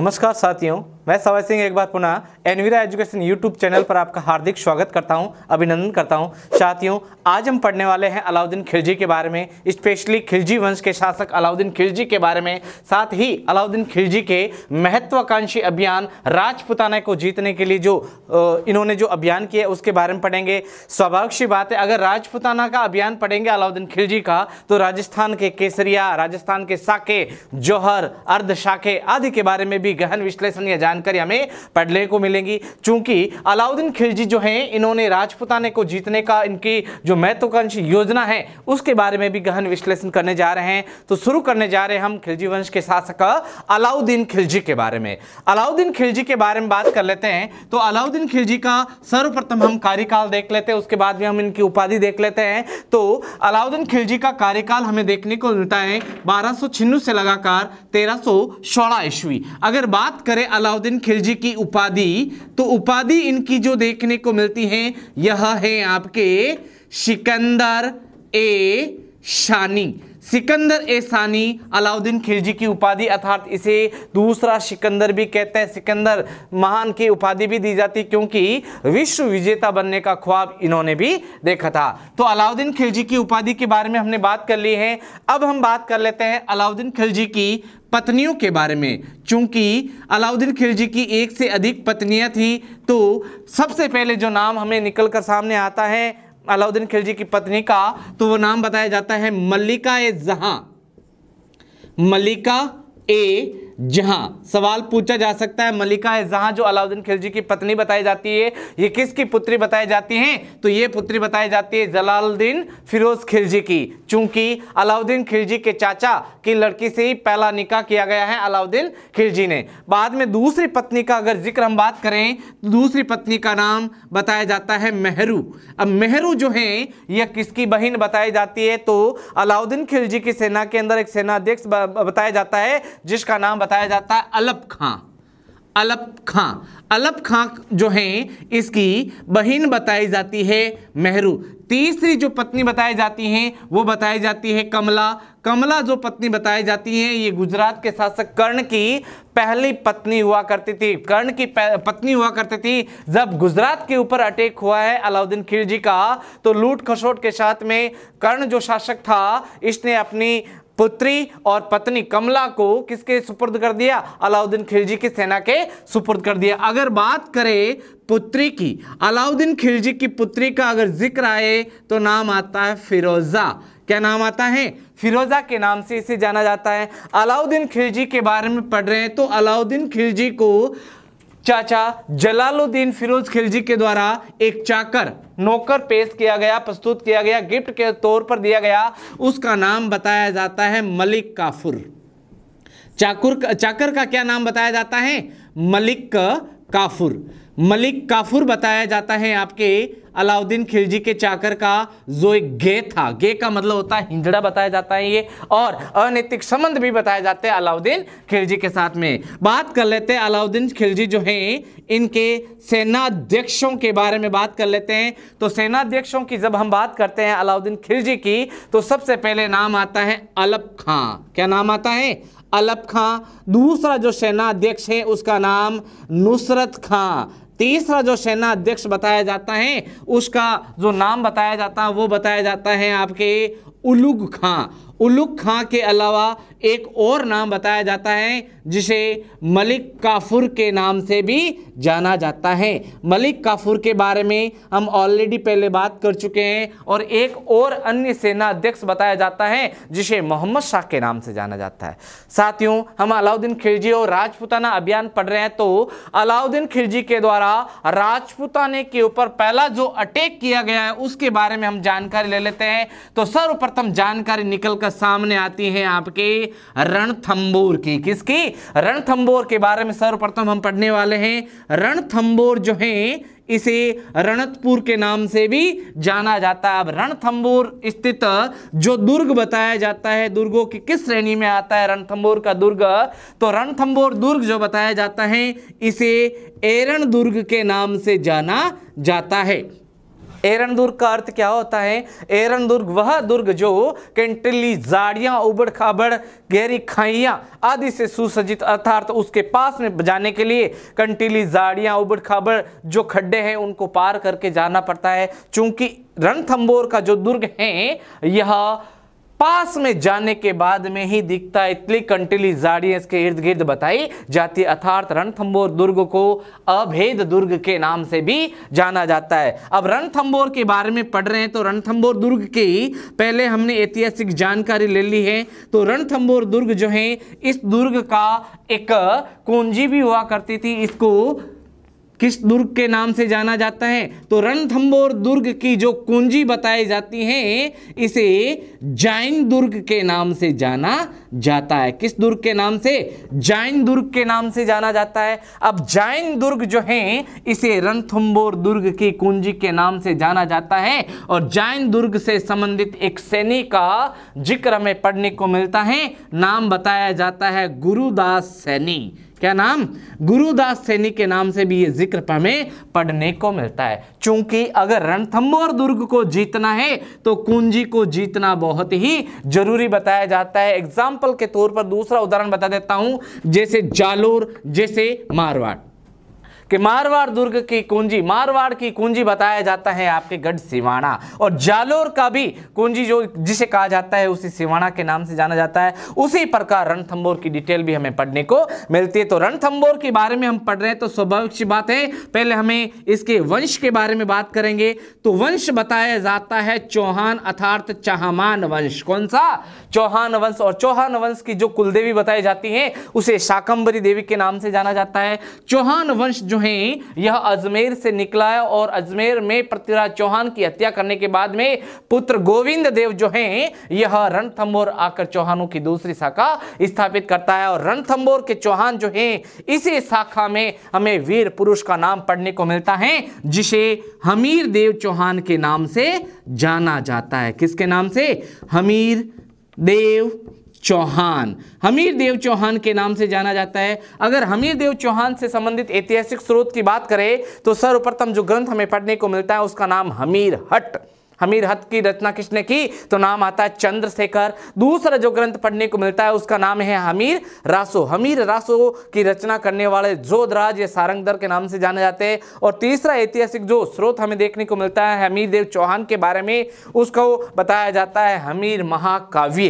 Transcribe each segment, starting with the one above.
नमस्कार साथियों मैं सवय सिंह एक बार पुनः एनवीरा एजुकेशन यूट्यूब चैनल पर आपका हार्दिक स्वागत करता हूं अभिनंदन करता हूं साथियों आज हम पढ़ने वाले हैं अलाउद्दीन खिलजी के बारे में स्पेशली खिलजी वंश के शासक अलाउद्दीन खिलजी के बारे में साथ ही अलाउद्दीन खिलजी के महत्वाकांक्षी अभियान राजपुताना को जीतने के लिए जो इन्होंने जो अभियान किया उसके बारे में पढ़ेंगे स्वाभाविक सी बात है अगर राजपुताना का अभियान पढ़ेंगे अलाउद्दीन खिलजी का तो राजस्थान के केसरिया राजस्थान के साके जौहर शाखे आदि के बारे में भी गहन विश्लेषण या जानकारी हमें पढ़ने को मिलेंगी चूंकि अलाउद्दीन खिलजी जो हैं इन्होंने राजपुताने को जीतने का इनकी जो महत्वाकांक्षी योजना है उसके बारे में भी गहन विश्लेषण करने जा रहे हैं तो शुरू करने जा रहे हैं हम खिलजी वंश के शासक अलाउद्दीन खिलजी के बारे में अलाउद्दीन खिलजी के बारे में बात कर लेते हैं तो अलाउद्दीन खिलजी का सर्वप्रथम हम कार्यकाल देख लेते हैं उसके बाद में हम इनकी उपाधि देख लेते हैं तो अलाउद्दीन खिलजी का कार्यकाल हमें देखने को मिलता है बारह से लगाकर तेरह सौ ईस्वी अगर बात करें अलाउद्दीन बहाउद्दीन खिलजी की उपाधि तो उपाधि इनकी जो देखने को मिलती है यह है आपके सिकंदर ए शानी सिकंदर ए सानी अलाउद्दीन खिलजी की उपाधि अर्थात इसे दूसरा सिकंदर भी कहते हैं सिकंदर महान की उपाधि भी दी जाती क्योंकि विश्व विजेता बनने का ख्वाब इन्होंने भी देखा था तो अलाउद्दीन खिलजी की उपाधि के बारे में हमने बात कर ली है अब हम बात कर लेते हैं अलाउद्दीन खिलजी की पत्नियों के बारे में चूंकि अलाउद्दीन खिलजी की एक से अधिक पत्नियां थी तो सबसे पहले जो नाम हमें निकल कर सामने आता है अलाउद्दीन खिलजी की पत्नी का तो वो नाम बताया जाता है मल्लिका ए जहां मल्लिका ए जहां सवाल पूछा जा सकता है मलिका है जहां जो अलाउद्दीन खिलजी की पत्नी बताई जाती है ये किसकी पुत्री बताई जाती है तो ये पुत्री बताई जाती है जलालुद्दीन फिरोज खिलजी की चूंकि अलाउद्दीन खिलजी के चाचा की लड़की से ही पहला निकाह किया गया है अलाउद्दीन खिलजी ने बाद में दूसरी पत्नी का अगर जिक्र हम बात करें तो दूसरी पत्नी का नाम बताया जाता है मेहरू अब मेहरू जो है यह किसकी बहन बताई जाती है तो अलाउद्दीन खिलजी की सेना के अंदर एक सेनाध्यक्ष बताया जाता है जिसका नाम बताया जाता है अलप खां अलप खां अलप खां जो है इसकी बहन बताई जाती है मेहरू तीसरी जो पत्नी बताई जाती हैं वो बताई जाती है कमला कमला जो पत्नी बताई जाती है ये गुजरात के शासक कर्ण की पहली पत्नी हुआ करती थी कर्ण की पत्नी हुआ करती थी जब गुजरात के ऊपर अटैक हुआ है अलाउद्दीन खिलजी का तो लूट खसोट के साथ में कर्ण जो शासक था इसने अपनी पुत्री और पत्नी कमला को किसके सुपुर्द कर दिया अलाउद्दीन खिलजी की सेना के सुपुर्द कर दिया अगर बात करें पुत्री की अलाउद्दीन खिलजी की पुत्री का अगर जिक्र आए तो नाम आता है फिरोज़ा क्या नाम आता है फिरोज़ा के नाम से इसे जाना जाता है अलाउद्दीन खिलजी के बारे में पढ़ रहे हैं तो अलाउद्दीन खिलजी को चाचा जलालुद्दीन फिरोज खिलजी के द्वारा एक चाकर नौकर पेश किया गया प्रस्तुत किया गया गिफ्ट के तौर पर दिया गया उसका नाम बताया जाता है मलिक काफुर चाकुर चाकर का क्या नाम बताया जाता है मलिक काफुर मलिक काफूर बताया जाता है आपके अलाउद्दीन खिलजी के चाकर का जो एक गे था गे का मतलब होता है हिंजड़ा बताया जाता है ये और अनैतिक संबंध भी बताए जाते हैं अलाउद्दीन खिलजी के साथ में बात कर लेते हैं अलाउद्दीन खिलजी जो हैं इनके सेनाध्यक्षों के बारे में बात कर लेते हैं तो सेनाध्यक्षों की जब हम बात करते हैं अलाउद्दीन खिलजी की तो सबसे पहले नाम आता है अलप खां क्या नाम आता है अलप खां दूसरा जो सेना अध्यक्ष है उसका नाम नुसरत खां तीसरा जो सेना अध्यक्ष बताया जाता है उसका जो नाम बताया जाता है वो बताया जाता है आपके उलुग खां उलुक खां के अलावा एक और नाम बताया जाता है जिसे मलिक काफुर के नाम से भी जाना जाता है मलिक काफुर के बारे में हम ऑलरेडी पहले बात कर चुके हैं और एक और अन्य सेना अध्यक्ष बताया जाता है जिसे मोहम्मद शाह के नाम से जाना जाता है साथियों हम अलाउद्दीन खिलजी और राजपुताना अभियान पढ़ रहे हैं तो अलाउद्दीन खिलजी के द्वारा राजपुताने के ऊपर पहला जो अटैक किया गया है उसके बारे में हम जानकारी ले लेते हैं तो सर्वप्रथम जानकारी निकल कर सामने आती है आपके रणथंबोर की किसकी रणथंबोर के बारे में सर्वप्रथम हम पढ़ने वाले हैं रणथंबोर जो है इसे रणतपुर के नाम से भी जाना जाता है अब रणथंबोर स्थित जो दुर्ग बताया जाता है दुर्गों की किस श्रेणी में आता है रणथंबोर का दुर्ग तो रणथंबोर दुर्ग जो बताया जाता है इसे एरण दुर्ग के नाम से जाना जाता है एरन दुर्ग का अर्थ क्या होता है एरन दुर्ग वह दुर्ग जो कैंटिली जाड़ियाँ उबड़ खाबड़ गहरी खाइयाँ आदि से सुसज्जित अर्थात उसके पास में जाने के लिए कंटीली जाड़ियाँ उबड़ खाबड़ जो खड्डे हैं उनको पार करके जाना पड़ता है चूंकि रणथंबोर का जो दुर्ग है यह पास में जाने के बाद में ही दिखता है इतनी कंटिली झाड़ियां इसके इर्द गिर्द बताई जाती अर्थात रणथंबोर दुर्ग को अभेद दुर्ग के नाम से भी जाना जाता है अब रणथंबोर के बारे में पढ़ रहे हैं तो रणथंबोर दुर्ग की पहले हमने ऐतिहासिक जानकारी ले ली है तो रणथंबोर दुर्ग जो है इस दुर्ग का एक कुंजी भी हुआ करती थी इसको किस दुर्ग के नाम से जाना जाता है तो रणथंबोर दुर्ग की जो कुंजी बताई जाती है इसे जैन दुर्ग के नाम से जाना जाता है किस दुर्ग के नाम से जैन दुर्ग के नाम से जाना जाता है अब जैन दुर्ग जो है इसे रणथंबोर दुर्ग की कुंजी के नाम से जाना जाता है और जैन दुर्ग से संबंधित एक सैनी का जिक्र हमें पढ़ने को मिलता है नाम बताया जाता है गुरुदास सैनी क्या नाम गुरुदास सैनी के नाम से भी ये जिक्र हमें पढ़ने को मिलता है क्योंकि अगर रणथम्बोर दुर्ग को जीतना है तो कुंजी को जीतना बहुत ही जरूरी बताया जाता है एग्जाम्पल के तौर पर दूसरा उदाहरण बता देता हूं जैसे जालोर जैसे मारवाड़ कि मारवाड़ दुर्ग की कुंजी मारवाड़ की कुंजी बताया जाता है आपके गढ़ सिवाना और जालोर का भी कुंजी जो जिसे कहा जाता है उसी सिवाना के नाम से जाना जाता है उसी प्रकार रणथंबोर की डिटेल भी हमें पढ़ने को मिलती है तो रणथंबोर के बारे में हम पढ़ रहे हैं तो स्वाभाविक सी बात है पहले हमें इसके वंश के बारे में बात करेंगे तो वंश बताया जाता है चौहान अर्थात चहमान वंश कौन सा चौहान वंश और चौहान वंश की जो कुलदेवी बताई जाती है उसे शाकंबरी देवी के नाम से जाना जाता है चौहान वंश जो हैं यह अजमेर से निकला है और अजमेर में पृथ्वीराज चौहान की हत्या करने के बाद में पुत्र गोविंद देव जो हैं यह रणथंबोर आकर चौहानों की दूसरी शाखा स्थापित करता है और रणथंबोर के चौहान जो हैं इसी शाखा में हमें वीर पुरुष का नाम पढ़ने को मिलता है जिसे हमीर देव चौहान के नाम से जाना जाता है किसके नाम से हमीर देव चौहान हमीर देव चौहान के नाम से जाना जाता है अगर हमीर देव चौहान से संबंधित ऐतिहासिक स्रोत की बात करें तो सर्वप्रथम जो ग्रंथ हमें पढ़ने को मिलता है उसका नाम हमीर हट हमीर हट की रचना किसने की तो नाम आता है चंद्रशेखर दूसरा जो ग्रंथ पढ़ने को मिलता है उसका नाम है हमीर रासो हमीर रासो की रचना करने वाले जोधराज या सारंगदर के नाम से जाने जाते हैं और तीसरा ऐतिहासिक जो स्रोत हमें देखने को मिलता है हमीर देव चौहान के बारे में उसको बताया जाता है हमीर महाकाव्य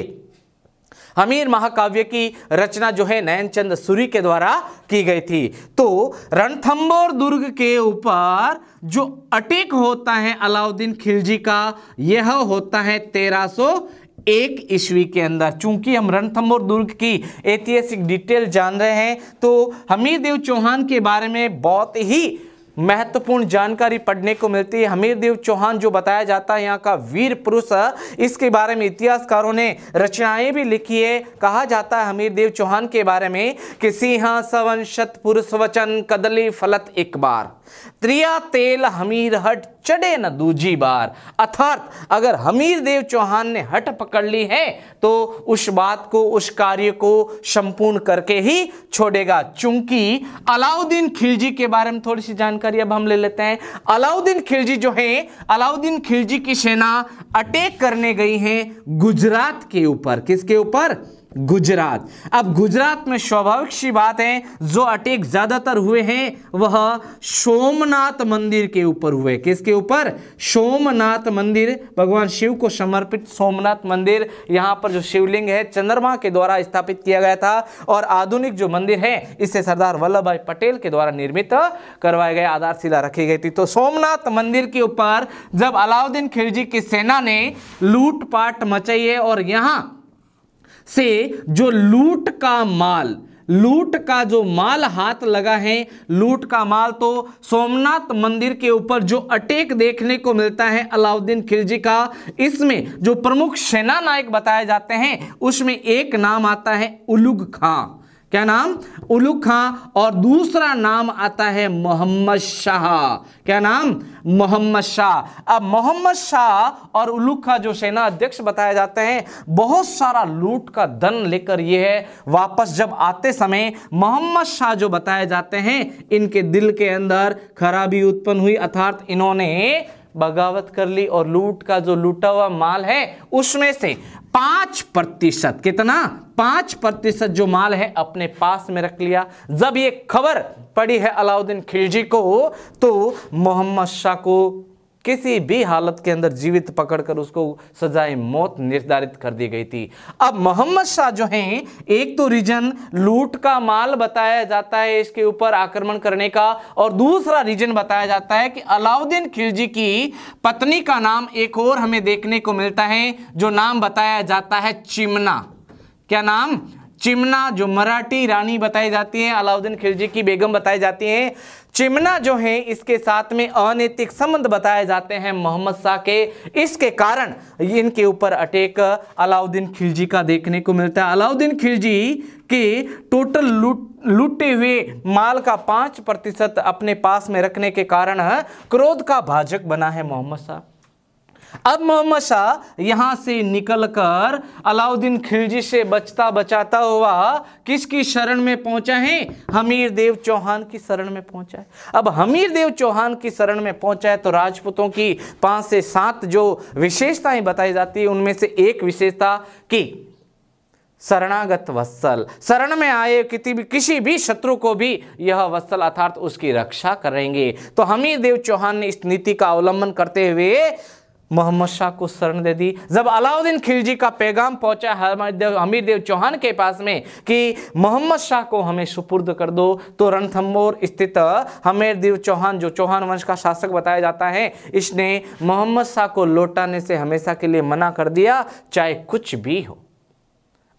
हमीर महाकाव्य की रचना जो है नयनचंद सूरी के द्वारा की गई थी तो रणथंबोर दुर्ग के ऊपर जो अटैक होता है अलाउद्दीन खिलजी का यह होता है तेरह एक ईस्वी के अंदर चूंकि हम रणथंबोर दुर्ग की ऐतिहासिक डिटेल जान रहे हैं तो हमीर देव चौहान के बारे में बहुत ही महत्वपूर्ण जानकारी पढ़ने को मिलती है हमीरदेव चौहान जो बताया जाता है यहाँ का वीर पुरुष इसके बारे में इतिहासकारों ने रचनाएं भी लिखी है कहा जाता है हमीरदेव चौहान के बारे में कि सिंह सवन शत पुरुष वचन कदली फलत एक बार त्रिया तेल हमीर हट चढ़े न दूजी बार अर्थात अगर हमीर देव चौहान ने हट पकड़ ली है तो उस बात को उस कार्य को संपूर्ण करके ही छोड़ेगा चूंकि अलाउद्दीन खिलजी के बारे में थोड़ी सी जानकारी जानकारी अब हम ले लेते हैं अलाउद्दीन खिलजी जो है अलाउद्दीन खिलजी की सेना अटैक करने गई है गुजरात के ऊपर किसके ऊपर गुजरात अब गुजरात में स्वाभाविक सी बात है जो अटैक ज़्यादातर हुए हैं वह सोमनाथ मंदिर के ऊपर हुए किसके ऊपर सोमनाथ मंदिर भगवान शिव को समर्पित सोमनाथ मंदिर यहाँ पर जो शिवलिंग है चंद्रमा के द्वारा स्थापित किया गया था और आधुनिक जो मंदिर है इसे सरदार वल्लभ भाई पटेल के द्वारा निर्मित करवाया गया आधारशिला रखी गई थी तो सोमनाथ मंदिर के ऊपर जब अलाउद्दीन खिलजी की सेना ने लूटपाट मचाई है और यहाँ से जो लूट का माल लूट का जो माल हाथ लगा है लूट का माल तो सोमनाथ मंदिर के ऊपर जो अटैक देखने को मिलता है अलाउद्दीन खिलजी का इसमें जो प्रमुख सेना नायक बताए जाते हैं उसमें एक नाम आता है उलुग खां क्या नाम उलूक खां और दूसरा नाम आता है मोहम्मद शाह क्या नाम मोहम्मद शाह अब मोहम्मद शाह और उलूक खां जो सेना अध्यक्ष बताए जाते हैं बहुत सारा लूट का धन लेकर ये है वापस जब आते समय मोहम्मद शाह जो बताए जाते हैं इनके दिल के अंदर खराबी उत्पन्न हुई अर्थात इन्होंने बगावत कर ली और लूट का जो लूटा हुआ माल है उसमें से पांच प्रतिशत कितना पांच प्रतिशत जो माल है अपने पास में रख लिया जब ये खबर पड़ी है अलाउद्दीन खिलजी को तो मोहम्मद शाह को किसी भी हालत के अंदर जीवित पकड़कर उसको सजाए मौत निर्धारित कर दी गई थी अब मोहम्मद शाह जो हैं एक तो रीजन लूट का माल बताया जाता है इसके ऊपर आक्रमण करने का और दूसरा रीजन बताया जाता है कि अलाउद्दीन खिलजी की पत्नी का नाम एक और हमें देखने को मिलता है जो नाम बताया जाता है चिमना क्या नाम चिमना जो मराठी रानी बताई जाती है अलाउद्दीन खिलजी की बेगम बताई जाती है चिमना जो है इसके साथ में अनैतिक संबंध बताए जाते हैं मोहम्मद शाह के इसके कारण इनके ऊपर अटैक अलाउद्दीन खिलजी का देखने को मिलता है अलाउद्दीन खिलजी के टोटल लूट लूटे हुए माल का पाँच प्रतिशत अपने पास में रखने के कारण क्रोध का भाजक बना है मोहम्मद शाह अब मोहम्मद शाह यहां से निकलकर अलाउद्दीन खिलजी से बचता बचाता हुआ किसकी शरण में पहुंचा है हमीर देव चौहान की शरण में पहुंचा है अब हमीर देव चौहान की शरण में पहुंचा है तो राजपूतों की पांच से सात जो विशेषताएं बताई जाती है उनमें से एक विशेषता की शरणागत वत्सल शरण में आए किसी भी किसी भी शत्रु को भी यह वत्सल अर्थात उसकी रक्षा करेंगे तो हमीर देव चौहान ने इस नीति का अवलंबन करते हुए मोहम्मद शाह को शरण दे दी जब अलाउद्दीन खिलजी का पैगाम पहुंचा हमीर देव चौहान के पास में कि मोहम्मद शाह को हमें सुपुर्द कर दो तो रणथम्बोर स्थित हमीर देव चौहान जो चौहान वंश का शासक बताया जाता है इसने मोहम्मद शाह को लौटाने से हमेशा के लिए मना कर दिया चाहे कुछ भी हो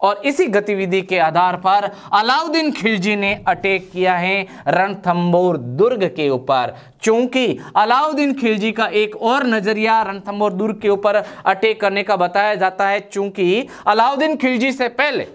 और इसी गतिविधि के आधार पर अलाउद्दीन खिलजी ने अटैक किया है रणथंबोर दुर्ग के ऊपर चूंकि अलाउद्दीन खिलजी का एक और नजरिया रणथंबोर दुर्ग के ऊपर अटैक करने का बताया जाता है चूंकि अलाउद्दीन खिलजी से पहले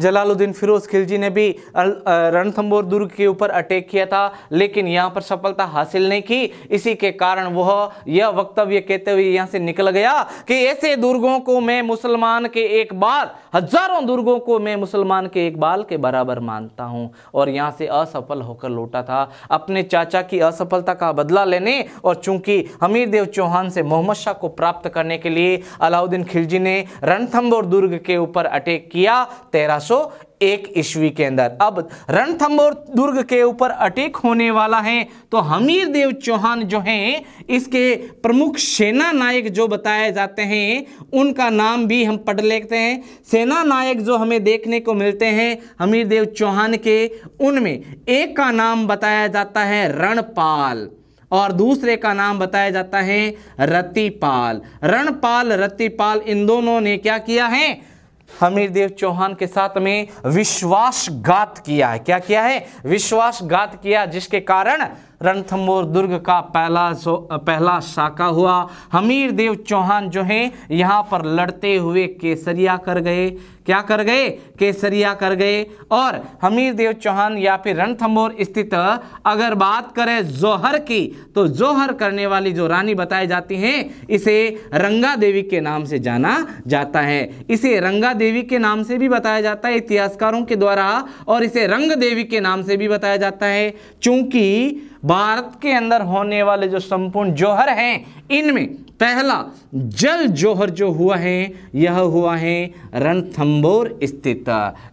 जलालुद्दीन फिरोज खिलजी ने भी रणथंबोर दुर्ग के ऊपर अटैक किया था लेकिन यहाँ पर सफलता हासिल नहीं की इसी के कारण वह यह वक्तव्य कहते हुए यहाँ से निकल गया कि ऐसे दुर्गों को मैं मुसलमान के एक बाल हजारों दुर्गों को मैं मुसलमान के एक बाल के बराबर मानता हूँ और यहाँ से असफल होकर लौटा था अपने चाचा की असफलता का बदला लेने और चूंकि हमीर देव चौहान से मोहम्मद शाह को प्राप्त करने के लिए अलाउद्दीन खिलजी ने रणथंबोर दुर्ग के ऊपर अटैक किया तेरह 1801 ईस्वी के अंदर अब रणथंबोर दुर्ग के ऊपर अटैक होने वाला है तो हमीर देव चौहान जो हैं इसके प्रमुख सेना नायक जो बताए जाते हैं उनका नाम भी हम पढ़ लेते हैं सेना नायक जो हमें देखने को मिलते हैं हमीर देव चौहान के उनमें एक का नाम बताया जाता है रणपाल और दूसरे का नाम बताया जाता है रतिपाल रणपाल रतिपाल इन दोनों ने क्या किया है हमीर देव चौहान के साथ में विश्वासघात किया है क्या किया है विश्वासघात किया जिसके कारण रणथम्बोर दुर्ग का पहला पहला शाखा हुआ हमीर देव चौहान जो हैं यहाँ पर लड़ते हुए केसरिया कर गए क्या कर गए केसरिया कर गए और हमीर देव चौहान या फिर रणथम्बोर स्थित अगर बात करें जोहर की तो जोहर करने वाली जो रानी बताई जाती हैं इसे रंगा देवी के नाम से जाना जाता है इसे रंगा देवी के नाम से भी बताया जाता है इतिहासकारों के द्वारा और इसे रंग देवी के नाम से भी बताया जाता है चूंकि भारत के अंदर होने वाले जो संपूर्ण जोहर हैं इनमें पहला जल जोहर जो हुआ है यह हुआ है रणथंबोर स्थित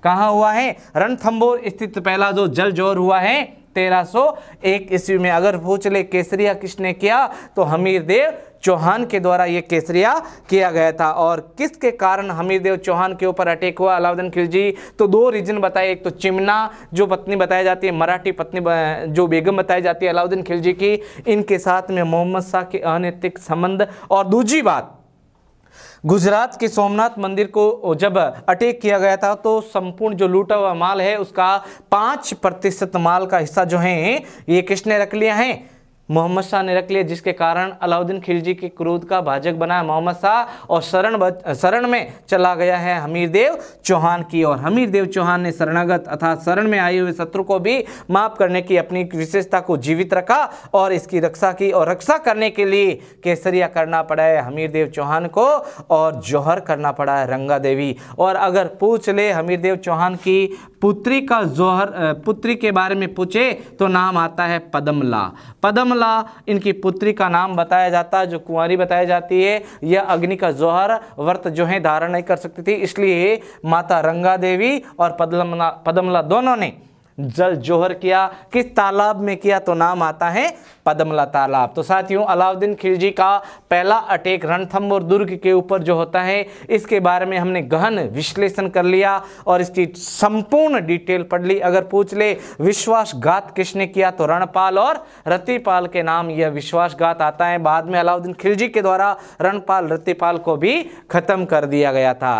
कहाँ हुआ है रणथंबोर स्थित पहला जो जल जोहर हुआ है तेरह सौ एक ईस्वी में अगर पूछ ले केसरिया किसने किया तो हमीर देव चौहान के द्वारा ये केसरिया किया गया था और किसके कारण हमीरदेव चौहान के ऊपर अटैक हुआ अलाउद्दीन खिलजी तो दो रीजन बताए एक तो चिमना जो पत्नी बताई जाती है मराठी पत्नी जो बेगम बताई जाती है अलाउद्दीन खिलजी की इनके साथ में मोहम्मद शाह के अनैतिक संबंध और दूसरी बात गुजरात के सोमनाथ मंदिर को जब अटैक किया गया था तो संपूर्ण जो लूटा हुआ माल है उसका पाँच प्रतिशत माल का हिस्सा जो है ये किसने रख लिया है मोहम्मद शाह ने रख लिया जिसके कारण अलाउद्दीन खिलजी के क्रोध का भाजक बनाया मोहम्मद शाह और शरण शरण में चला गया है हमीर देव चौहान की और हमीर देव चौहान ने शरणागत अर्थात शरण में आए हुए शत्रु को भी माफ करने की अपनी विशेषता को जीवित रखा और इसकी रक्षा की और रक्षा करने के लिए केसरिया करना पड़ा है हमीर देव चौहान को और जौहर करना पड़ा है रंगा देवी और अगर पूछ ले हमीर देव चौहान की पुत्री का जौहर पुत्री के बारे में पूछे तो नाम आता है पदमला पदम कमला इनकी पुत्री का नाम बताया जाता है जो कुंवारी बताई जाती है यह अग्नि का जोहर व्रत जो है धारण नहीं कर सकती थी इसलिए माता रंगा देवी और पदमला पदमला दोनों ने जल जोहर किया किस तालाब में किया तो नाम आता है पदमला तालाब तो साथियों अलाउद्दीन खिलजी का पहला अटैक और दुर्ग के ऊपर जो होता है इसके बारे में हमने गहन विश्लेषण कर लिया और इसकी संपूर्ण डिटेल पढ़ ली अगर पूछ ले विश्वासघात किसने किया तो रणपाल और रतिपाल के नाम यह विश्वासघात आता है बाद में अलाउद्दीन खिलजी के द्वारा रणपाल रतिपाल को भी खत्म कर दिया गया था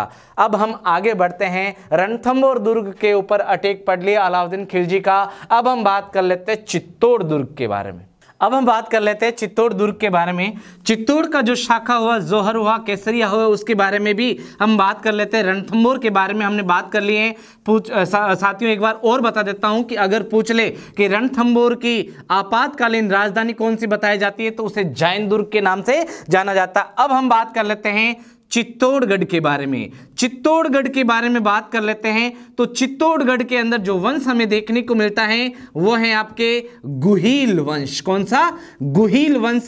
अब हम आगे बढ़ते हैं रणथम दुर्ग के ऊपर अटैक पढ़ लिया अलाउद्दीन नारायण खिलजी का अब हम बात कर लेते हैं चित्तौड़ दुर्ग के बारे में अब हम बात कर लेते हैं चित्तौड़ दुर्ग के बारे में चित्तौड़ का जो शाखा हुआ जोहर हुआ केसरिया हुआ उसके बारे में भी हम बात कर लेते हैं रणथम्बोर के बारे में हमने बात कर ली है पूछ सा, साथियों एक बार और बता देता हूं कि अगर पूछ ले कि रणथम्बोर की आपातकालीन राजधानी कौन सी बताई जाती है तो उसे जैन दुर्ग के नाम से जाना जाता अब हम बात कर लेते हैं चित्तौड़गढ़ के बारे में चित्तौड़गढ़ के बारे में बात कर लेते हैं तो चित्तौड़गढ़ के अंदर जो वंश हमें देखने को मिलता है वो है आपके गुहिल वंश कौन सा गुहिल वंश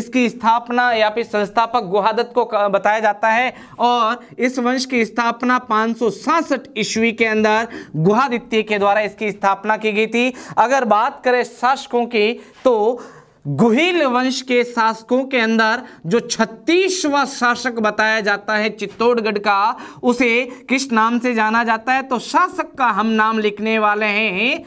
इसकी स्थापना या फिर संस्थापक गुहादत्त को बताया जाता है और इस वंश की स्थापना पाँच ईस्वी के अंदर गुहादित्य के द्वारा इसकी स्थापना की गई थी अगर बात करें शासकों की तो गुहिल वंश के शासकों के अंदर जो छत्तीसवा शासक बताया जाता है चित्तौड़गढ़ का उसे किस नाम से जाना जाता है तो शासक का हम नाम लिखने वाले हैं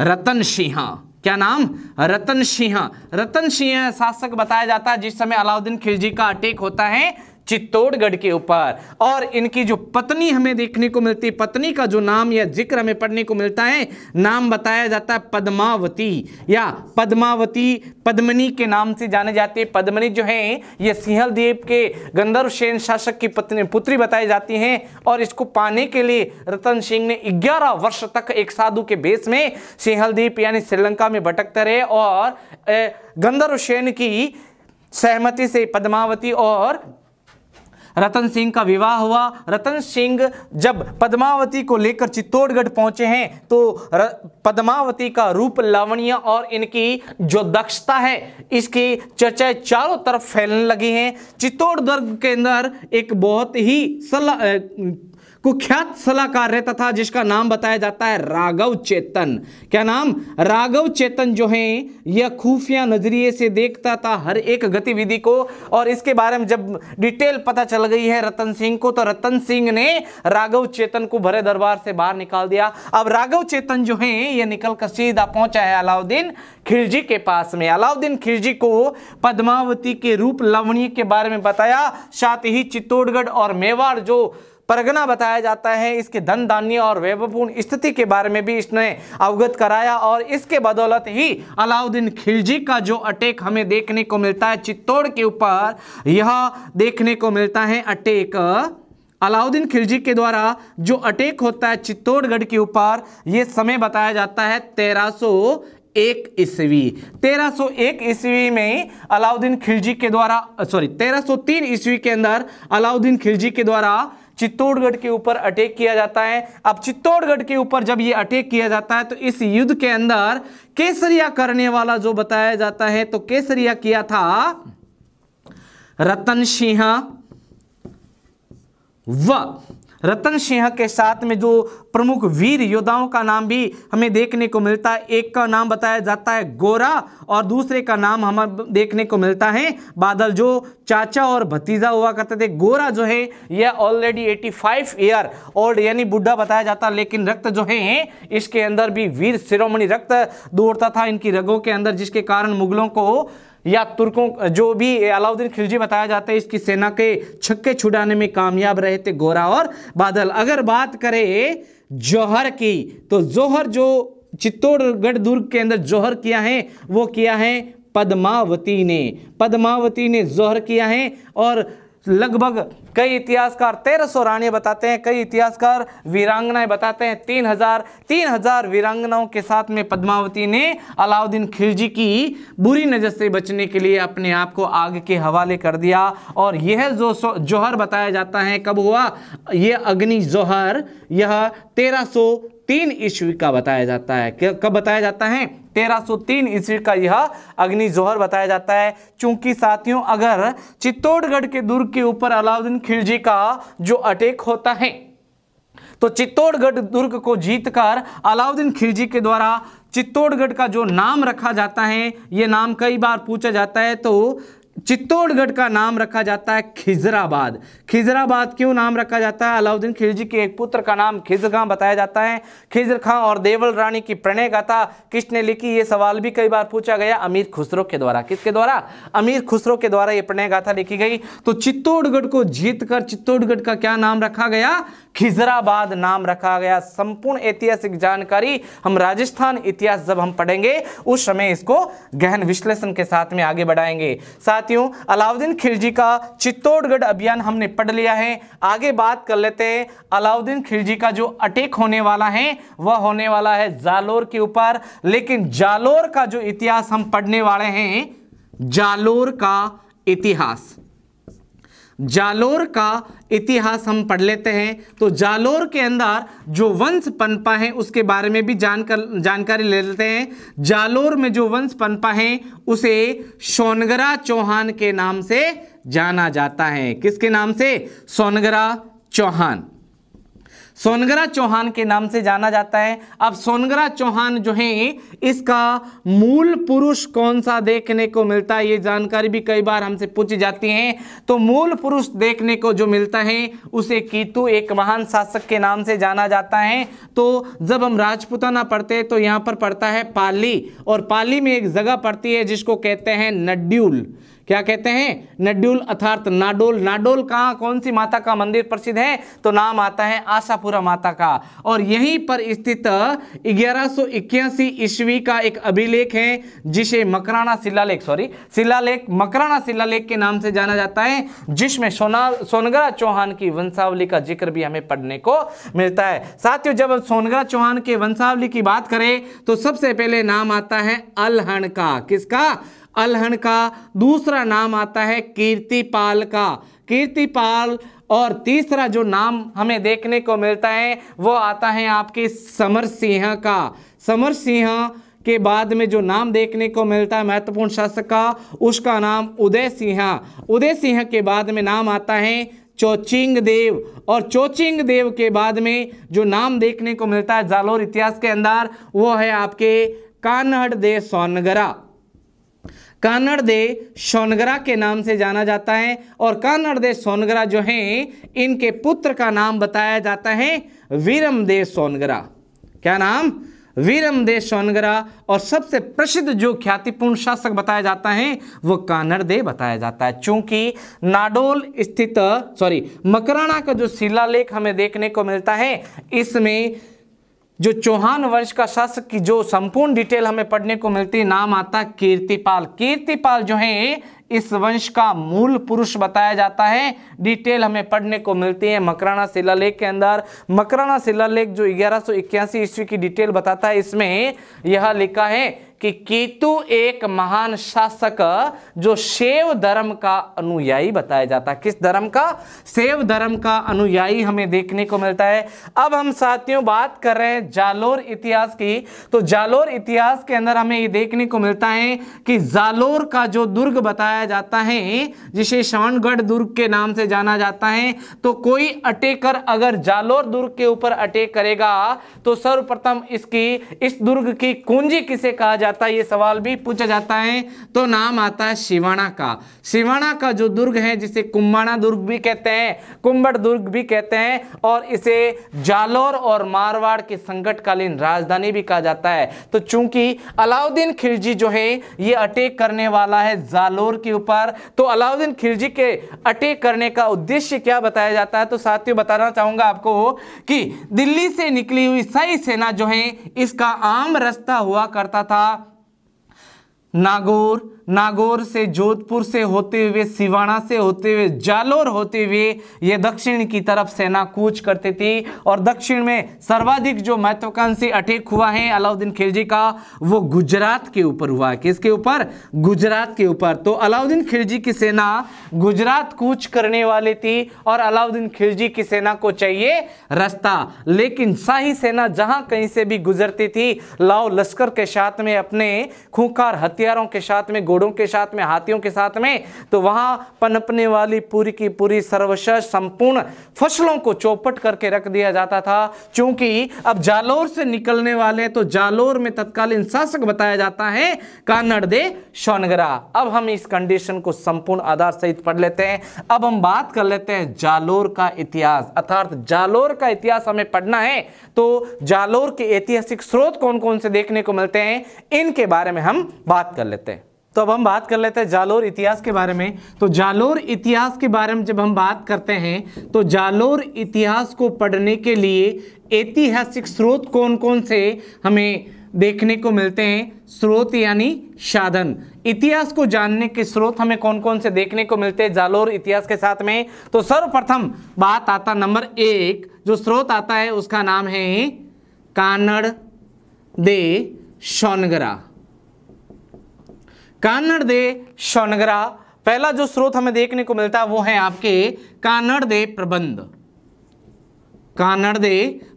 रतन सिंह क्या नाम रतन सिंह रतन सिंह शासक बताया जाता है जिस समय अलाउद्दीन खिलजी का अटैक होता है चित्तौड़गढ़ के ऊपर और इनकी जो पत्नी हमें देखने को मिलती है पत्नी का जो नाम या जिक्र हमें पढ़ने को मिलता है नाम बताया जाता है पद्मावती या पद्मावती पद्मनी के नाम से जाने जाती है पद्मनी जो है ये सिंहलदेव के गंधर्व सेन शासक की पत्नी पुत्री बताई जाती हैं और इसको पाने के लिए रतन सिंह ने ग्यारह वर्ष तक एक साधु के बेस में सिंहलदीप यानी श्रीलंका में भटकते रहे और गंधर्व सेन की सहमति से पद्मावती और रतन सिंह का विवाह हुआ रतन सिंह जब पद्मावती को लेकर चित्तौड़गढ़ पहुंचे हैं तो पद्मावती का रूप लावण्य और इनकी जो दक्षता है इसकी चर्चाएं चारों तरफ फैलने लगी हैं चित्तौड़गढ़ के अंदर एक बहुत ही सलाह कुख्यात सलाहकार है तथा जिसका नाम बताया जाता है राघव चेतन क्या नाम राघव चेतन जो है यह खुफिया नजरिए से देखता था हर एक गतिविधि को और इसके बारे में जब डिटेल पता चल गई है रतन सिंह को तो रतन सिंह ने राघव चेतन को भरे दरबार से बाहर निकाल दिया अब राघव चेतन जो है यह निकल कर सीधा पहुंचा है अलाउद्दीन खिलजी के पास में अलाउद्दीन खिलजी को पद्मावती के रूप लवणीय के बारे में बताया साथ ही चित्तौड़गढ़ और मेवाड़ जो परगना बताया जाता है इसके धन धान्य और वैभवपूर्ण स्थिति के बारे में भी इसने अवगत कराया और इसके बदौलत ही अलाउद्दीन खिलजी का जो अटैक हमें देखने को मिलता है चित्तौड़ के ऊपर यह देखने को मिलता है अटैक अलाउद्दीन खिलजी के द्वारा जो अटैक होता है चित्तौड़गढ़ के ऊपर यह समय बताया जाता है तेरह एक ईस्वी एक ईस्वी में अलाउद्दीन खिलजी के द्वारा सॉरी 1303 ईस्वी के अंदर अलाउद्दीन खिलजी के द्वारा चित्तौड़गढ़ के ऊपर अटैक किया जाता है अब चित्तौड़गढ़ के ऊपर जब ये अटैक किया जाता है तो इस युद्ध के अंदर केसरिया करने वाला जो बताया जाता है तो केसरिया किया था रतन सिंह व रतन सिंह के साथ में जो प्रमुख वीर योद्धाओं का नाम भी हमें देखने को मिलता है एक का नाम बताया जाता है गोरा और दूसरे का नाम हम देखने को मिलता है बादल जो चाचा और भतीजा हुआ करते थे गोरा जो है यह ऑलरेडी 85 ईयर ओल्ड यानी बुढ़ा बताया जाता लेकिन रक्त जो है इसके अंदर भी वीर शिरोमणि रक्त दौड़ता था इनकी रगों के अंदर जिसके कारण मुगलों को या तुर्कों जो भी अलाउद्दीन खिलजी बताया जाता है इसकी सेना के छक्के छुड़ाने में कामयाब रहे थे गोरा और बादल अगर बात करें जौहर की तो जौहर जो चित्तौड़गढ़ दुर्ग के अंदर जौहर किया है वो किया है पद्मावती ने पद्मावती ने जौहर किया है और लगभग कई इतिहासकार तेरह सौ रानी बताते हैं कई इतिहासकार वीरांगनाएं बताते हैं तीन हजार तीन हजार वीरांगनाओं के साथ में पद्मावती ने अलाउद्दीन खिलजी की बुरी नज़र से बचने के लिए अपने आप को आग के हवाले कर दिया और यह जो जोहर बताया जाता है कब हुआ यह अग्नि जोहर यह तेरह सो तीन ईस्वी का बताया जाता है कब बताया जाता है 1303 ईस्वी का यह अग्नि जोहर बताया जाता है चूंकि साथियों अगर चित्तौड़गढ़ के दुर्ग के ऊपर अलाउद्दीन खिलजी का जो अटैक होता है तो चित्तौड़गढ़ दुर्ग को जीतकर अलाउद्दीन खिलजी के द्वारा चित्तौड़गढ़ का जो नाम रखा जाता है ये नाम कई बार पूछा जाता है तो चित्तौड़गढ़ का नाम रखा जाता है खिजराबाद खिजराबाद क्यों नाम रखा जाता है अलाउद्दीन खिलजी के एक पुत्र का नाम खिजर खां बताया जाता है खिजर खां और देवल रानी की प्रणय गाथा किसने लिखी ये सवाल भी कई बार पूछा गया अमीर खुसरो के द्वारा किसके द्वारा अमीर खुसरो के द्वारा ये प्रणय गाथा लिखी गई तो चित्तौड़गढ़ को जीतकर चित्तौड़गढ़ का क्या नाम रखा गया खिजराबाद नाम रखा गया संपूर्ण ऐतिहासिक जानकारी हम राजस्थान इतिहास जब हम पढ़ेंगे उस समय इसको गहन विश्लेषण के साथ में आगे बढ़ाएंगे साथ साथियों अलाउद्दीन खिलजी का चित्तौड़गढ़ अभियान हमने पढ़ लिया है आगे बात कर लेते हैं अलाउद्दीन खिलजी का जो अटैक होने वाला है वह होने वाला है जालोर के ऊपर लेकिन जालोर का जो इतिहास हम पढ़ने वाले हैं जालोर का इतिहास जालोर का इतिहास हम पढ़ लेते हैं तो जालोर के अंदर जो वंश पनपा है उसके बारे में भी जानकर जानकारी ले लेते हैं जालोर में जो वंश पनपा है उसे सोनगरा चौहान के नाम से जाना जाता है किसके नाम से सोनगरा चौहान सोनगरा चौहान के नाम से जाना जाता है अब सोनगरा चौहान जो है इसका मूल पुरुष कौन सा देखने को मिलता है ये जानकारी भी कई बार हमसे पूछी जाती है तो मूल पुरुष देखने को जो मिलता है उसे कीतु एक महान शासक के नाम से जाना जाता है तो जब हम राजपुताना पढ़ते हैं तो यहाँ पर पड़ता है पाली और पाली में एक जगह पड़ती है जिसको कहते हैं नड्यूल क्या कहते हैं नड्यूल अर्थात नाडोल नाडोल कहाँ कौन सी माता का मंदिर प्रसिद्ध है तो नाम आता है आशापुरा माता का और यहीं पर स्थित ग्यारह ईस्वी का एक अभिलेख है जिसे मकराना शिलालेख सॉरी शिलालेख मकराना शिलालेख के नाम से जाना जाता है जिसमें सोना सोनगरा चौहान की वंशावली का जिक्र भी हमें पढ़ने को मिलता है साथियों जब सोनगरा चौहान के वंशावली की बात करें तो सबसे पहले नाम आता है अलहण का किसका अलहन का दूसरा नाम आता है कीर्तिपाल का कीर्तिपाल और तीसरा जो नाम हमें देखने को मिलता है वो आता है आपके समर सिंह का समर सिंह के बाद में जो नाम देखने को मिलता है महत्वपूर्ण शासक का उसका नाम उदय सिंह उदय सिंह के बाद में नाम आता है चोचिंग देव और चोचिंग देव के बाद में जो नाम देखने को मिलता है जालोर इतिहास के अंदर वो है आपके कानहड देव सोनगरा कानड़ दे सोनगरा के नाम से जाना जाता है और कानड़ दे सोनगरा जो हैं इनके पुत्र का नाम बताया जाता है दे सोनगरा क्या नाम दे सोनगरा और सबसे प्रसिद्ध जो ख्यातिपूर्ण शासक बताया जाता है वो कानड़ दे बताया जाता है चूंकि नाडोल स्थित सॉरी मकराना का जो शिलालेख हमें देखने को मिलता है इसमें जो चौहान वंश का शासक की जो संपूर्ण डिटेल हमें पढ़ने को मिलती है नाम आता है कीर्तिपाल कीर्तिपाल जो है इस वंश का मूल पुरुष बताया जाता है डिटेल हमें पढ़ने को मिलती है मकराना शिलालेख के अंदर मकराना शिलालेख जो ग्यारह ईस्वी की डिटेल बताता है इसमें यह लिखा है कि केतु एक महान शासक जो शैव धर्म का अनुयायी बताया जाता है किस धर्म का शैव धर्म का अनुयायी हमें देखने को मिलता है अब हम साथियों बात कर रहे हैं जालोर इतिहास की तो जालोर इतिहास के अंदर हमें ये देखने को मिलता है कि जालोर का जो दुर्ग बताया जाता है जिसे श्रवणगढ़ दुर्ग के नाम से जाना जाता है तो कोई अटेकर अगर जालोर दुर्ग के ऊपर अटेक करेगा तो सर्वप्रथम इसकी इस दुर्ग की कुंजी किसे कहा जाए जाता है ये सवाल भी पूछा जाता है तो नाम आता है शिवाणा का शिवाणा का जो दुर्ग है जिसे कुंभाना दुर्ग भी कहते हैं कुंभट दुर्ग भी कहते हैं और इसे जालोर और मारवाड़ के संकटकालीन राजधानी भी कहा जाता है तो चूंकि अलाउद्दीन खिलजी जो है ये अटैक करने वाला है जालोर के ऊपर तो अलाउद्दीन खिलजी के अटैक करने का उद्देश्य क्या बताया जाता है तो साथियों बताना चाहूंगा आपको कि दिल्ली से निकली हुई सही सेना जो है इसका आम रास्ता हुआ करता था नागौर नागौर से जोधपुर से होते हुए सिवाना से होते हुए जालोर होते हुए ये दक्षिण की तरफ सेना कूच करती थी और दक्षिण में सर्वाधिक जो महत्वाकांक्षी अटैक हुआ है अलाउद्दीन खिलजी का वो गुजरात के ऊपर हुआ है किसके ऊपर गुजरात के ऊपर तो अलाउद्दीन खिलजी की सेना गुजरात कूच करने वाली थी और अलाउद्दीन खिलजी की सेना को चाहिए रास्ता लेकिन शाही सेना जहाँ कहीं से भी गुजरती थी लाओ लश्कर के साथ में अपने खूंखार हथियारों के साथ में घोड़ों के साथ में हाथियों के साथ में तो वहां पनपने वाली पूरी की पूरी सर्वश संपूर्ण फसलों को चौपट करके रख दिया जाता था क्योंकि अब जालोर से निकलने वाले तो जालोर में तत्कालीन शासक बताया जाता है कानड़ दे सोनगरा अब हम इस कंडीशन को संपूर्ण आधार सहित पढ़ लेते हैं अब हम बात कर लेते हैं जालोर का इतिहास अर्थात जालोर का इतिहास हमें पढ़ना है तो जालोर के ऐतिहासिक स्रोत कौन कौन से देखने को मिलते हैं इनके बारे में हम बात बात कर लेते हैं तो अब हम बात कर लेते हैं जालोर इतिहास के बारे में तो जालोर इतिहास के बारे में जब हम बात करते हैं तो जालोर इतिहास को पढ़ने के लिए ऐतिहासिक स्रोत कौन कौन से हमें देखने को मिलते हैं स्रोत यानी साधन इतिहास को जानने के स्रोत हमें कौन कौन से देखने को मिलते हैं जालोर इतिहास के साथ में तो सर्वप्रथम बात आता नंबर एक जो स्रोत आता है उसका नाम है कानड़ दे शौनगरा कानड़ दे शौनगरा पहला जो स्रोत हमें देखने को मिलता है वो है आपके कानड़ दे प्रबंध कानड़ दे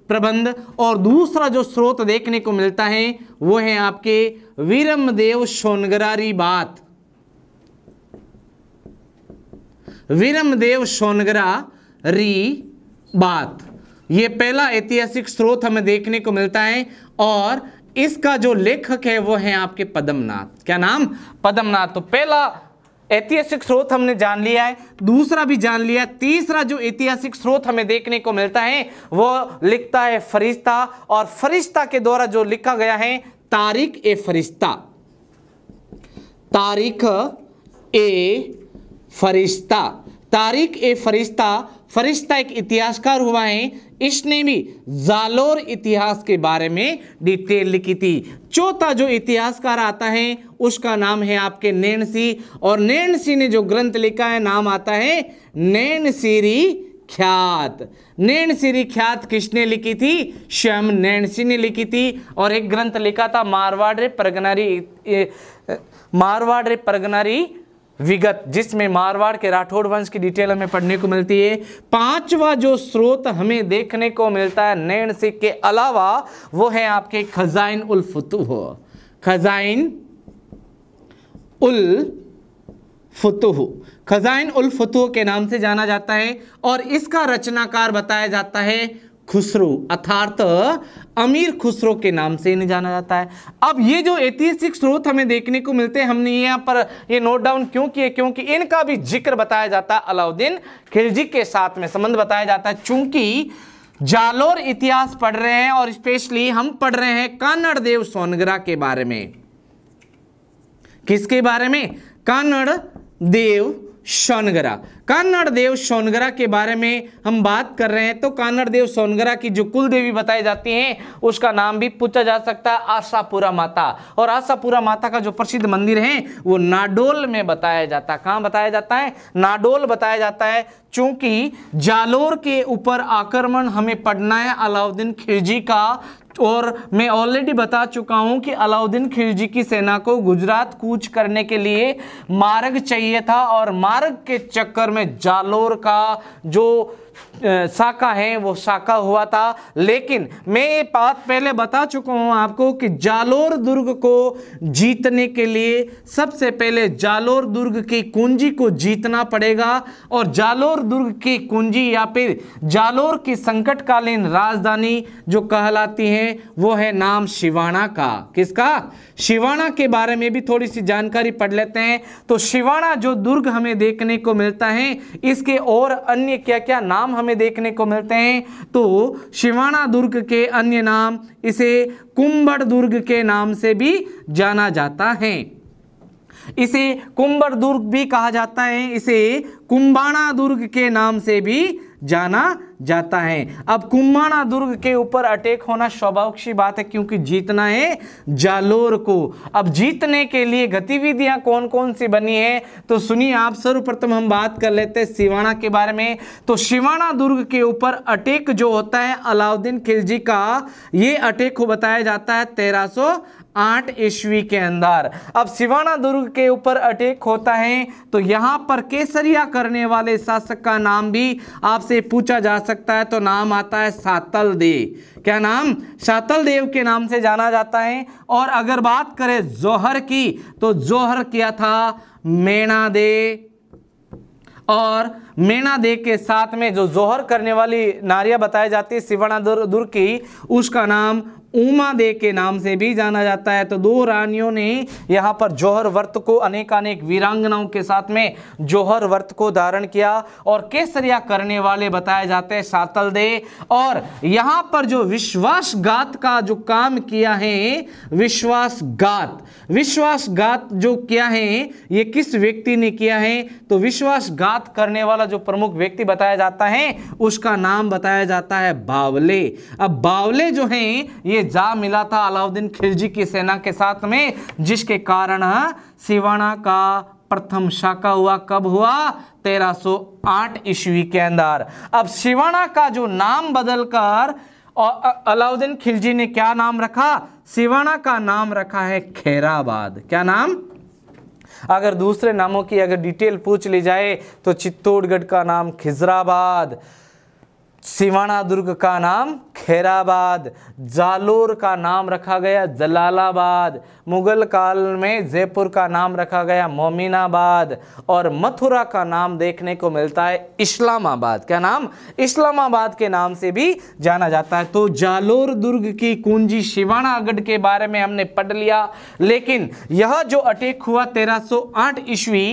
प्रबंध और दूसरा जो स्रोत देखने को मिलता है वो है आपके वीरमदेव सोनगरारी बात वीरमदेव सोनगरा री बात ये पहला ऐतिहासिक स्रोत हमें देखने को मिलता है और इसका जो लेखक है वो है आपके पद्मनाथ क्या नाम पद्मनाथ तो पहला ऐतिहासिक स्रोत हमने जान लिया है दूसरा भी जान लिया तीसरा जो ऐतिहासिक स्रोत हमें देखने को मिलता है वो लिखता है फरिश्ता और फरिश्ता के द्वारा जो लिखा गया है तारीख ए फरिश्ता तारीख ए फरिश्ता तारिक ए फरिश्ता फरिश्ता एक इतिहासकार हुआ है इसने भी जालोर इतिहास के बारे में डिटेल लिखी थी चौथा जो इतिहासकार आता है उसका नाम है आपके नैनसी और नैनसी ने जो ग्रंथ लिखा है नाम आता है सीरी ख्यात सीरी ख्यात किसने लिखी थी श्याम नैनसी ने लिखी थी और एक ग्रंथ लिखा था मारवाड़ रे प्रगनारी मारवाड़ रे प्रगनारी विगत जिसमें मारवाड़ के राठौड़ वंश की डिटेल हमें पढ़ने को मिलती है पांचवा जो स्रोत हमें देखने को मिलता है नैन सिख के अलावा वो है आपके खजाइन उल फुतुह खजाइन उल फुतुह खजाइन उल फुतुह के नाम से जाना जाता है और इसका रचनाकार बताया जाता है खुसरो अर्थात अमीर खुसरो के नाम से इन्हें जाना जाता है अब ये जो ऐतिहासिक स्रोत हमें देखने को मिलते हैं हमने यहाँ पर ये नोट डाउन क्यों किए क्योंकि इनका भी जिक्र बताया जाता है अलाउद्दीन खिलजी के साथ में संबंध बताया जाता है चूंकि जालोर इतिहास पढ़ रहे हैं और स्पेशली हम पढ़ रहे हैं कानड़ देव सोनगरा के बारे में किसके बारे में कानड़ देव सोनगरा कान्नड़ देव सोनगरा के बारे में हम बात कर रहे हैं तो कान्नड़ देव सोनगरा की जो कुल देवी बताई जाती हैं उसका नाम भी पूछा जा सकता है आशापुरा माता और आशापुरा माता का जो प्रसिद्ध मंदिर है वो नाडोल में बताया जाता है कहाँ बताया जाता है नाडोल बताया जाता है चूंकि जालोर के ऊपर आक्रमण हमें पढ़ना है अलाउद्दीन खिलजी का और मैं ऑलरेडी बता चुका हूं कि अलाउद्दीन खिलजी की सेना को गुजरात कूच करने के लिए मार्ग चाहिए था और मार्ग के चक्कर में जालोर का जो शाखा है वो शाखा हुआ था लेकिन मैं ये बात पहले बता चुका हूं आपको कि जालोर दुर्ग को जीतने के लिए सबसे पहले जालोर दुर्ग की कुंजी को जीतना पड़ेगा और जालोर दुर्ग की कुंजी या फिर जालोर की संकटकालीन राजधानी जो कहलाती है वो है नाम शिवाणा का किसका शिवाणा के बारे में भी थोड़ी सी जानकारी पढ़ लेते हैं तो शिवाणा जो दुर्ग हमें देखने को मिलता है इसके और अन्य क्या क्या नाम हमें में देखने को मिलते हैं तो शिवाना दुर्ग के अन्य नाम इसे कुंभड़ दुर्ग के नाम से भी जाना जाता है इसे कुंभड़ दुर्ग भी कहा जाता है इसे कुंभाणा दुर्ग के नाम से भी जाना जाता है अब कुम्बाना दुर्ग के ऊपर अटैक होना स्वभाव की बात है क्योंकि जीतना है जालोर को अब जीतने के लिए गतिविधियां कौन कौन सी बनी है तो सुनिए आप सर्वप्रथम हम बात कर लेते हैं शिवाणा के बारे में तो शिवाणा दुर्ग के ऊपर अटैक जो होता है अलाउद्दीन खिलजी का ये अटैक को बताया जाता है तेरह आठ ईस्वी के अंदर अब शिवाना दुर्ग के ऊपर अटैक होता है तो यहाँ पर केसरिया करने वाले शासक का नाम भी आपसे पूछा जा सकता है तो नाम आता है सातल देव क्या नाम सातल देव के नाम से जाना जाता है और अगर बात करें जोहर की तो जोहर किया था मेणा दे और मेना दे के साथ में जो जोहर करने वाली नारिया बताई जाती है सिवाना दुर्ग की उसका नाम उमा देव के नाम से भी जाना जाता है तो दो रानियों ने यहाँ पर जौहर व्रत को अनेकानेक वीरांगनाओं के साथ में जौहर व्रत को धारण किया और केसरिया करने वाले बताए जाते हैं सातल दे और यहाँ पर जो विश्वासघात का जो काम किया है विश्वासघात विश्वासघात जो किया है ये किस व्यक्ति ने किया है तो विश्वासघात करने वाला जो प्रमुख व्यक्ति बताया जाता है उसका नाम बताया जाता है बावले अब बावले जो हैं ये जा मिला था अलाउद्दीन खिलजी की सेना के साथ में जिसके कारण सिवाना का प्रथम शाखा हुआ कब हुआ 1308 ईस्वी के अंदर अब सिवाना का जो नाम बदलकर और अलाउद्दीन खिलजी ने क्या नाम रखा सिवाना का नाम रखा है खेराबाद क्या नाम अगर दूसरे नामों की अगर डिटेल पूछ ली जाए तो चित्तौड़गढ़ का नाम खिजराबाद सिवाना दुर्ग का नाम खेराबाद जालोर का नाम रखा गया जलालाबाद मुगल काल में जयपुर का नाम रखा गया मोमिनाबाद और मथुरा का नाम देखने को मिलता है इस्लामाबाद क्या नाम इस्लामाबाद के नाम से भी जाना जाता है तो जालोर दुर्ग की कुंजी शिवानागढ़ के बारे में हमने पढ़ लिया लेकिन यह जो अटैक हुआ 1308 ईस्वी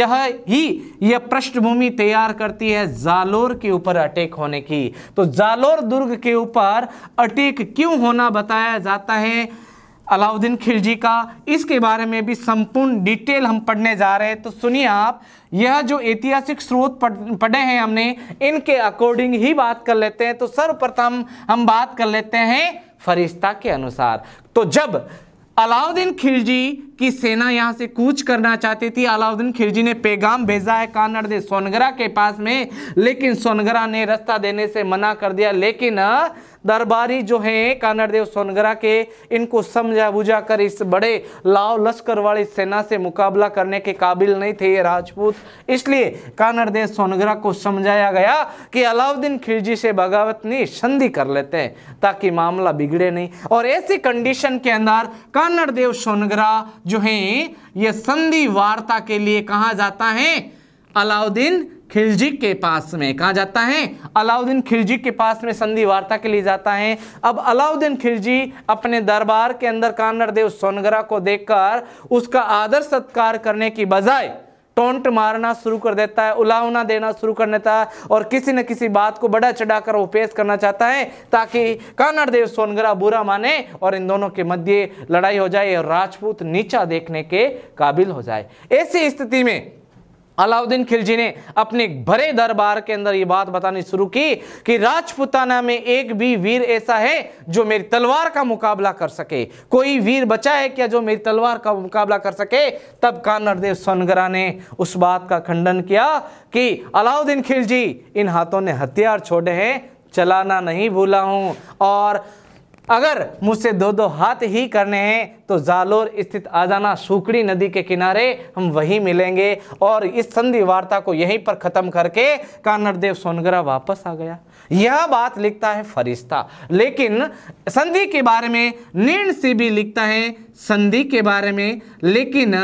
यह ही यह पृष्ठभूमि तैयार करती है जालोर के ऊपर अटैक होने की थी तो जालोर दुर्ग के ऊपर अटैक क्यों होना बताया जाता है अलाउद्दीन खिलजी का इसके बारे में भी संपूर्ण डिटेल हम पढ़ने जा रहे हैं तो सुनिए आप यह जो ऐतिहासिक स्रोत पढ़े हैं हमने इनके अकॉर्डिंग ही बात कर लेते हैं तो सर्वप्रथम हम बात कर लेते हैं फरिश्ता के अनुसार तो जब अलाउद्दीन खिलजी की सेना यहाँ से कूच करना चाहती थी अलाउद्दीन खिलजी ने पैगाम भेजा है कानड़ दे सोनगरा के पास में लेकिन सोनगरा ने रास्ता देने से मना कर दिया लेकिन दरबारी जो हैं कानड़देव सोनगरा के इनको समझा बुझा कर इस बड़े लाव लश्कर वाली सेना से मुकाबला करने के काबिल नहीं थे ये राजपूत इसलिए कानड़देव सोनगरा को समझाया गया कि अलाउद्दीन खिलजी से बगावतनी संधि कर लेते हैं ताकि मामला बिगड़े नहीं और ऐसी कंडीशन के अंदर कानड़देव सोनगरा जो हैं ये संधि वार्ता के लिए कहा जाता है अलाउद्दीन खिलजी के पास में कहा जाता है अलाउद्दीन खिलजी के पास में संधि वार्ता के लिए जाता है अब अलाउद्दीन खिलजी अपने दरबार के अंदर कानरदेव सोनगरा को देखकर उसका आदर सत्कार करने की बजाय टोंट मारना शुरू कर देता है उलावना देना शुरू कर देता है और किसी न किसी बात को बड़ा चढ़ाकर वो पेश करना चाहता है ताकि देव सोनगरा बुरा माने और इन दोनों के मध्य लड़ाई हो जाए और राजपूत नीचा देखने के काबिल हो जाए ऐसी स्थिति में अलाउद्दीन खिलजी ने अपने भरे दरबार के अंदर ये बात बतानी शुरू की कि राजपुताना में एक भी वीर ऐसा है जो मेरी तलवार का मुकाबला कर सके कोई वीर बचा है क्या जो मेरी तलवार का मुकाबला कर सके तब कानरदेव सोनगरा ने उस बात का खंडन किया कि अलाउद्दीन खिलजी इन हाथों ने हथियार छोड़े हैं चलाना नहीं भूला हूं और अगर मुझसे दो दो हाथ ही करने हैं तो जालोर स्थित आजाना सूकड़ी नदी के किनारे हम वहीं मिलेंगे और इस संधि वार्ता को यहीं पर ख़त्म करके कानरदेव सोनगरा वापस आ गया यह बात लिखता है फरिश्ता लेकिन संधि के बारे में नीण सी भी लिखता है संधि के बारे में लेकिन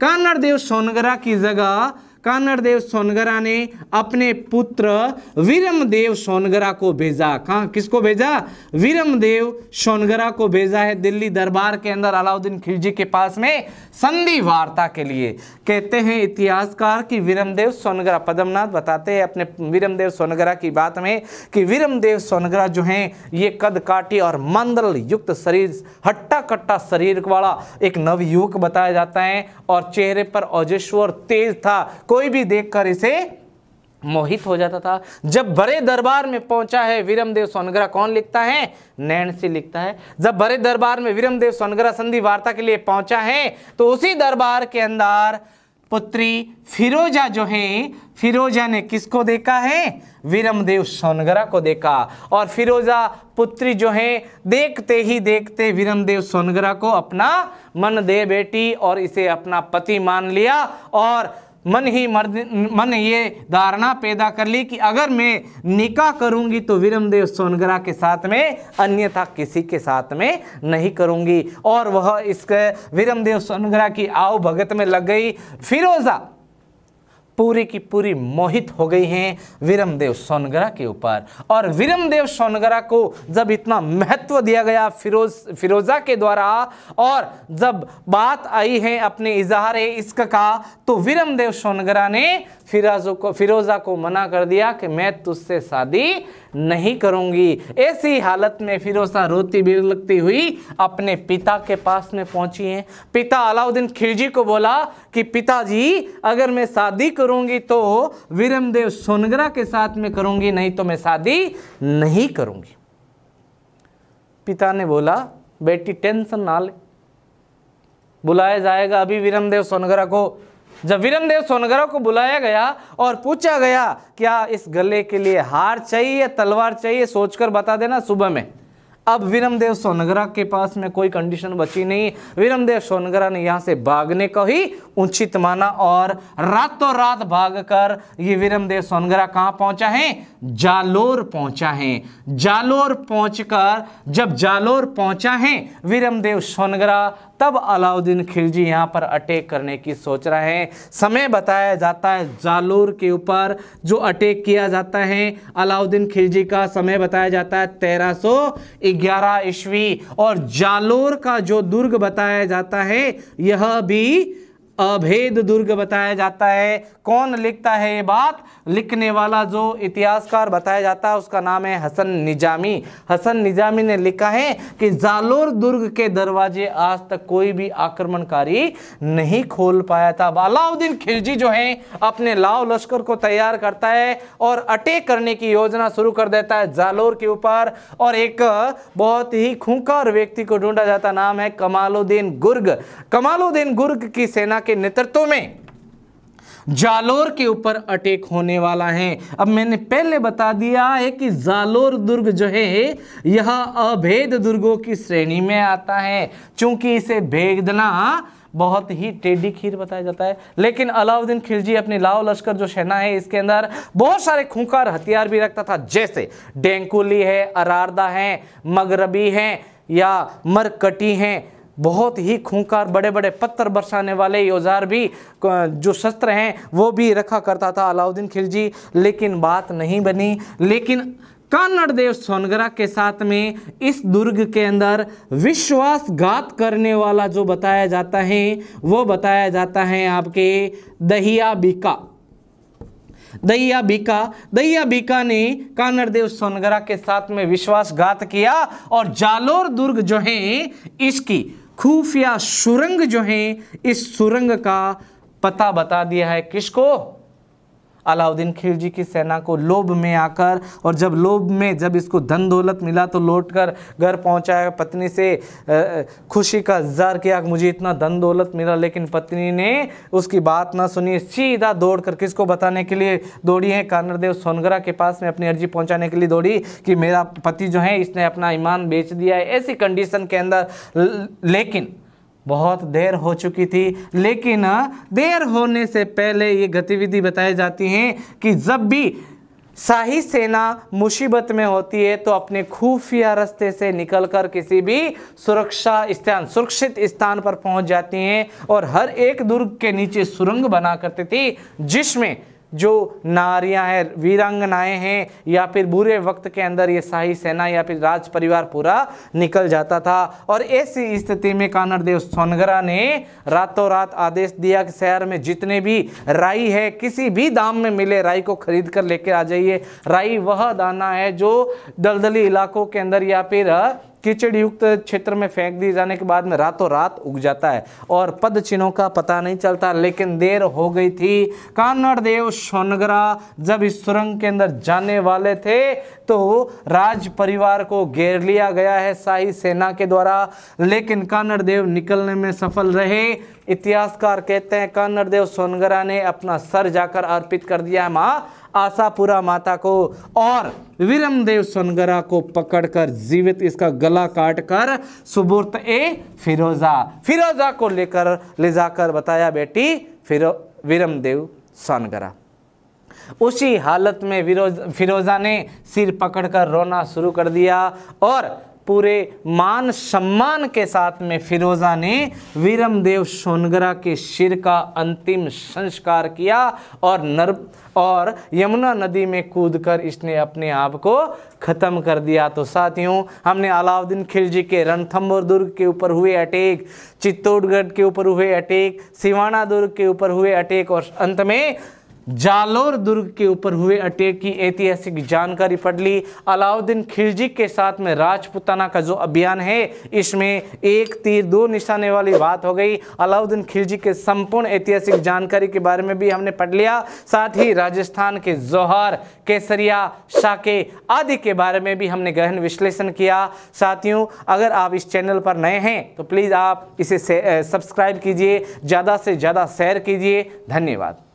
कानरदेव सोनगरा की जगह कानड़देव सोनगरा ने अपने पुत्र वीरमदेव सोनगरा को भेजा कहाँ किसको भेजा वीरमदेव सोनगरा को भेजा है दिल्ली दरबार के अंदर अलाउद्दीन खिलजी के पास में संधि वार्ता के लिए कहते हैं इतिहासकार कि वीरमदेव सोनगरा पद्मनाथ बताते हैं अपने वीरमदेव सोनगरा की बात में कि वीरमदेव सोनगरा जो हैं ये कद काटी और मंदल युक्त शरीर हट्टा कट्टा शरीर वाला एक नवयुवक बताया जाता है और चेहरे पर औजस्व तेज था कोई भी देखकर इसे मोहित हो जाता था जब बड़े दरबार में पहुंचा है वीरमदेव सोनग्रह कौन लिखता है नैन से लिखता है जब बड़े दरबार में वीरमदेव सोनग्रह संधि वार्ता के लिए पहुंचा है तो उसी दरबार के अंदर पुत्री फिरोजा जो है फिरोजा ने किसको देखा है वीरमदेव सोनगरा को देखा और फिरोजा पुत्री जो है देखते ही देखते वीरमदेव सोनगरा को अपना मन दे बेटी और इसे अपना पति मान लिया और मन ही मर्द मन ये धारणा पैदा कर ली कि अगर मैं निकाह करूंगी तो विरमदेव सोनगरा के साथ में अन्यथा किसी के साथ में नहीं करूंगी और वह इसके विरमदेव सोनगरा की आओ भगत में लग गई फिरोज़ा पूरी की पूरी मोहित हो गई हैं वीरमदेव सोनगरा के ऊपर और वीरमदेव सोनगरा को जब इतना महत्व दिया गया फिरोज फिरोज़ा के द्वारा और जब बात आई है अपने इजहार इश्क का तो वीरमदेव सोनगरा ने फिराजो को फिरोज़ा को मना कर दिया कि मैं तुझसे शादी नहीं करूंगी ऐसी हालत में फिरोसा रोती बिर लगती हुई अपने पिता के पास में पहुंची है पिता अलाउद्दीन खिलजी को बोला कि पिताजी अगर मैं शादी करूंगी तो वीरमदेव सोनगरा के साथ में करूंगी नहीं तो मैं शादी नहीं करूंगी पिता ने बोला बेटी टेंशन ना ले बुलाया जाएगा अभी वीरमदेव सोनगरा को जब वीरमदेव सोनगरा को बुलाया गया और पूछा गया क्या इस गले के लिए हार चाहिए तलवार चाहिए सोचकर बता देना सुबह में अब विरमदेव सोनगरा के पास में कोई कंडीशन बची नहीं विरमदेव सोनगरा ने यहां से भागने को ही उचित माना और रातों रात भागकर ये विरमदेव सोनगरा कहां पहुंचा है जालोर पहुंचा है जालोर पहुंचकर जब जालोर पहुंचा है विरमदेव सोनगरा तब अलाउद्दीन खिलजी यहां पर अटैक करने की सोच रहे हैं समय बताया जाता है जालोर के ऊपर जो अटैक किया जाता है अलाउद्दीन खिलजी का समय बताया जाता है तेरह ग्यारह ईस्वी और जालोर का जो दुर्ग बताया जाता है यह भी अभेद दुर्ग बताया जाता है कौन लिखता है ये बात लिखने वाला जो इतिहासकार बताया जाता है उसका नाम है हसन निजामी हसन निजामी ने लिखा है कि जालोर दुर्ग के दरवाजे आज तक कोई भी आक्रमणकारी नहीं खोल पाया था अलाउद्दीन खिलजी जो है अपने लाव लश्कर को तैयार करता है और अटैक करने की योजना शुरू कर देता है जालोर के ऊपर और एक बहुत ही खूंखार व्यक्ति को ढूंढा जाता नाम है कमालुद्दीन गुर्ग कमालुद्दीन गुर्ग की सेना के के नेतृत्व में जालोर के ऊपर अटैक होने वाला है अब मैंने पहले बता दिया है कि जालोर दुर्ग जो है यह अभेद दुर्गों की श्रेणी में आता है क्योंकि इसे भेदना बहुत ही टेडी खीर बताया जाता है लेकिन अलाउद्दीन खिलजी अपनी लाव लश्कर जो सेना है इसके अंदर बहुत सारे खूंखार हथियार भी रखता था जैसे डेंकुली है अरारदा है मगरबी है या मरकटी है बहुत ही खूंखार बड़े बड़े पत्थर बरसाने वाले औजार भी जो शस्त्र हैं वो भी रखा करता था अलाउद्दीन खिलजी लेकिन बात नहीं बनी लेकिन कानड़ देव सोनगरा के साथ में इस दुर्ग के अंदर विश्वासघात करने वाला जो बताया जाता है वो बताया जाता है आपके दहिया बीका दहिया बीका दहिया बीका ने देव सोनगरा के साथ में विश्वासघात किया और जालोर दुर्ग जो है इसकी खुफिया सुरंग जो है इस सुरंग का पता बता दिया है किसको अलाउद्दीन खिलजी की सेना को लोभ में आकर और जब लोभ में जब इसको धन दौलत मिला तो लौट कर घर पहुँचाया पत्नी से खुशी का इजहार किया मुझे इतना धन दौलत मिला लेकिन पत्नी ने उसकी बात ना सुनी सीधा दौड़ कर किसको बताने के लिए दौड़ी है कानरदेव सोनगरा के पास में अपनी अर्जी पहुँचाने के लिए दौड़ी कि मेरा पति जो है इसने अपना ईमान बेच दिया है ऐसी कंडीशन के अंदर लेकिन बहुत देर हो चुकी थी लेकिन देर होने से पहले ये गतिविधि बताई जाती हैं कि जब भी शाही सेना मुसीबत में होती है तो अपने खुफिया रास्ते से निकलकर किसी भी सुरक्षा स्थान सुरक्षित स्थान पर पहुंच जाती हैं और हर एक दुर्ग के नीचे सुरंग बना करती थी जिसमें जो नारियां हैं वीरांगनाएं हैं या फिर बुरे वक्त के अंदर ये शाही सेना या फिर राज परिवार पूरा निकल जाता था और ऐसी स्थिति में कानरदेव सोनगरा ने रातों रात आदेश दिया कि शहर में जितने भी राई है किसी भी दाम में मिले राई को खरीद कर लेकर आ जाइए राई वह दाना है जो दलदली इलाकों के अंदर या फिर कीचड़ युक्त क्षेत्र में फेंक दिए जाने के बाद में रातों रात उग जाता है और पद चिन्हों का पता नहीं चलता लेकिन देर हो गई थी कान्नड़ देव सोनगरा जब इस सुरंग के अंदर जाने वाले थे तो राज परिवार को घेर लिया गया है शाही सेना के द्वारा लेकिन कान्नड़ देव निकलने में सफल रहे इतिहासकार कहते हैं कान्नड़ देव सोनगरा ने अपना सर जाकर अर्पित कर दिया है माँ आशापुरा माता को और वीरमदेव सोनगरा को पकड़कर जीवित इसका गला काट कर सुबुर्त ए फिरोज़ा फिरोज़ा को लेकर ले जाकर बताया बेटी फिरो वीरमदेव सोनगरा उसी हालत में फिरोज़ा ने सिर पकड़कर रोना शुरू कर दिया और पूरे मान सम्मान के साथ में फिरोज़ा ने वीरमदेव सोनगरा के सिर का अंतिम संस्कार किया और नर और यमुना नदी में कूदकर इसने अपने आप को ख़त्म कर दिया तो साथियों हमने अलाउद्दीन खिलजी के रणथम्बोर दुर्ग के ऊपर हुए अटैक चित्तौड़गढ़ के ऊपर हुए अटैक सिवाना दुर्ग के ऊपर हुए अटैक और अंत में जालोर दुर्ग के ऊपर हुए अटैक की ऐतिहासिक जानकारी पढ़ ली अलाउद्दीन खिलजी के साथ में राजपुताना का जो अभियान है इसमें एक तीर दो निशाने वाली बात हो गई अलाउद्दीन खिलजी के संपूर्ण ऐतिहासिक जानकारी के बारे में भी हमने पढ़ लिया साथ ही राजस्थान के जौहर केसरिया शाके आदि के बारे में भी हमने गहन विश्लेषण किया साथियों अगर आप इस चैनल पर नए हैं तो प्लीज़ आप इसे सब्सक्राइब कीजिए ज़्यादा से ज़्यादा शेयर कीजिए धन्यवाद